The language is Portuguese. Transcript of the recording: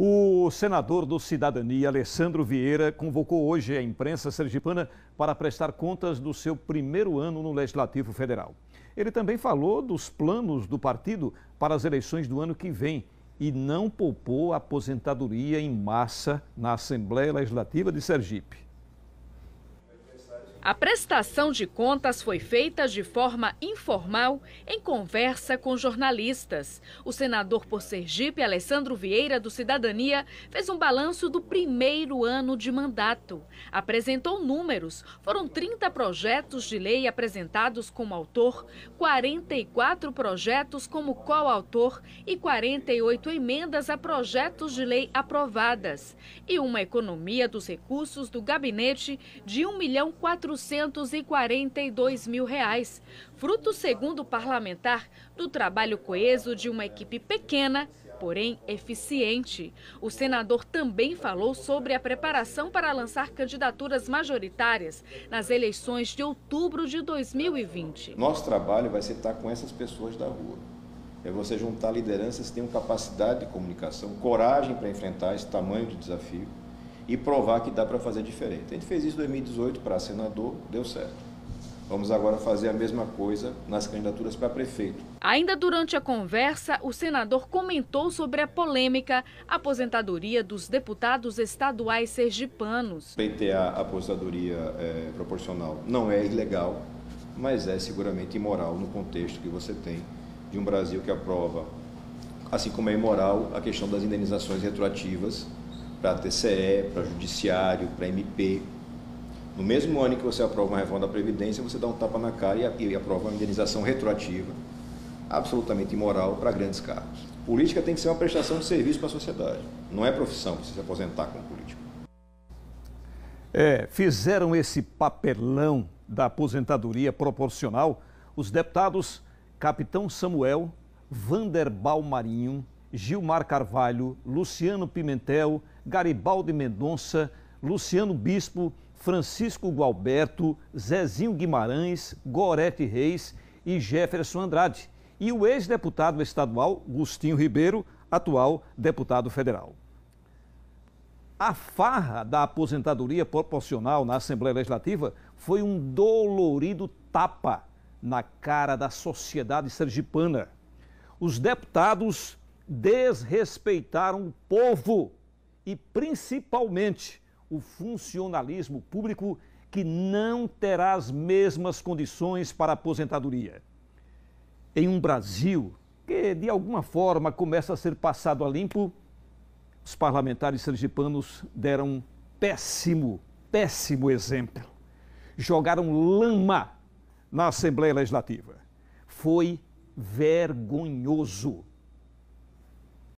O senador do Cidadania, Alessandro Vieira, convocou hoje a imprensa sergipana para prestar contas do seu primeiro ano no Legislativo Federal. Ele também falou dos planos do partido para as eleições do ano que vem e não poupou a aposentadoria em massa na Assembleia Legislativa de Sergipe. A prestação de contas foi feita de forma informal em conversa com jornalistas. O senador por Sergipe, Alessandro Vieira, do Cidadania, fez um balanço do primeiro ano de mandato. Apresentou números. Foram 30 projetos de lei apresentados como autor, 44 projetos como coautor e 48 emendas a projetos de lei aprovadas. E uma economia dos recursos do gabinete de 1 milhão 400 442 mil reais, fruto, segundo o parlamentar, do trabalho coeso de uma equipe pequena, porém eficiente. O senador também falou sobre a preparação para lançar candidaturas majoritárias nas eleições de outubro de 2020. Nosso trabalho vai ser estar com essas pessoas da rua. É você juntar lideranças que tenham capacidade de comunicação, coragem para enfrentar esse tamanho de desafio e provar que dá para fazer diferente. A gente fez isso em 2018 para senador, deu certo. Vamos agora fazer a mesma coisa nas candidaturas para prefeito. Ainda durante a conversa, o senador comentou sobre a polêmica aposentadoria dos deputados estaduais sergipanos. PTA, aposentadoria é, proporcional, não é ilegal, mas é seguramente imoral no contexto que você tem de um Brasil que aprova, assim como é imoral, a questão das indenizações retroativas para TCE, para Judiciário, para MP. No mesmo ano que você aprova uma reforma da Previdência, você dá um tapa na cara e aprova uma indenização retroativa, absolutamente imoral, para grandes cargos. Política tem que ser uma prestação de serviço para a sociedade. Não é profissão você se aposentar como político. É, fizeram esse papelão da aposentadoria proporcional os deputados Capitão Samuel, Vanderbal Marinho, Gilmar Carvalho, Luciano Pimentel, Garibaldi Mendonça, Luciano Bispo, Francisco Gualberto, Zezinho Guimarães, Gorete Reis e Jefferson Andrade. E o ex-deputado estadual Gustinho Ribeiro, atual deputado federal. A farra da aposentadoria proporcional na Assembleia Legislativa foi um dolorido tapa na cara da sociedade sergipana. Os deputados desrespeitaram o povo e principalmente o funcionalismo público que não terá as mesmas condições para aposentadoria. Em um Brasil que, de alguma forma, começa a ser passado a limpo, os parlamentares sergipanos deram um péssimo, péssimo exemplo. Jogaram lama na Assembleia Legislativa. Foi vergonhoso.